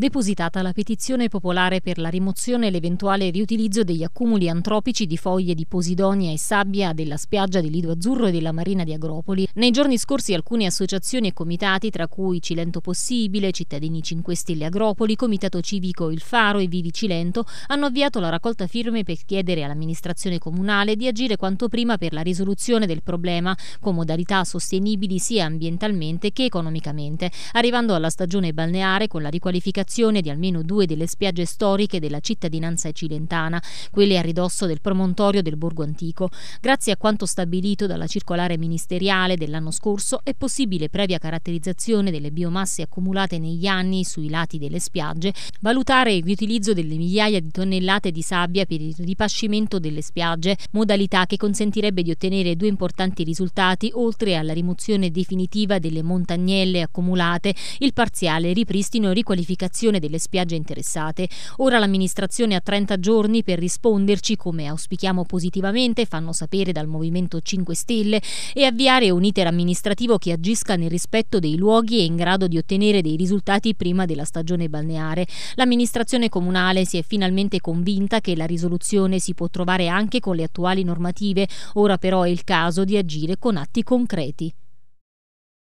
depositata la petizione popolare per la rimozione e l'eventuale riutilizzo degli accumuli antropici di foglie di posidonia e sabbia della spiaggia di Lido Azzurro e della Marina di Agropoli. Nei giorni scorsi alcune associazioni e comitati, tra cui Cilento Possibile, Cittadini 5 Stelle Agropoli, Comitato Civico Il Faro e Vivi Cilento, hanno avviato la raccolta firme per chiedere all'amministrazione comunale di agire quanto prima per la risoluzione del problema con modalità sostenibili sia ambientalmente che economicamente, arrivando alla stagione balneare con la riqualificazione conservazione di almeno due delle spiagge storiche della cittadinanza cilentana, quelle a ridosso del promontorio del Borgo Antico. Grazie a quanto stabilito dalla circolare ministeriale dell'anno scorso è possibile previa caratterizzazione delle biomasse accumulate negli anni sui lati delle spiagge, valutare il riutilizzo delle migliaia di tonnellate di sabbia per il ripascimento delle spiagge, modalità che consentirebbe di ottenere due importanti risultati oltre alla rimozione definitiva delle montagnelle accumulate, il parziale ripristino e riqualificazione popolazione delle spiagge interessate. Ora l'amministrazione ha 30 giorni per risponderci, come auspichiamo positivamente, fanno sapere dal Movimento 5 Stelle, e avviare un iter amministrativo che agisca nel rispetto dei luoghi e in grado di ottenere dei risultati prima della stagione balneare. L'amministrazione comunale si è finalmente convinta che la risoluzione si può trovare anche con le attuali normative, ora però è il caso di agire con atti concreti.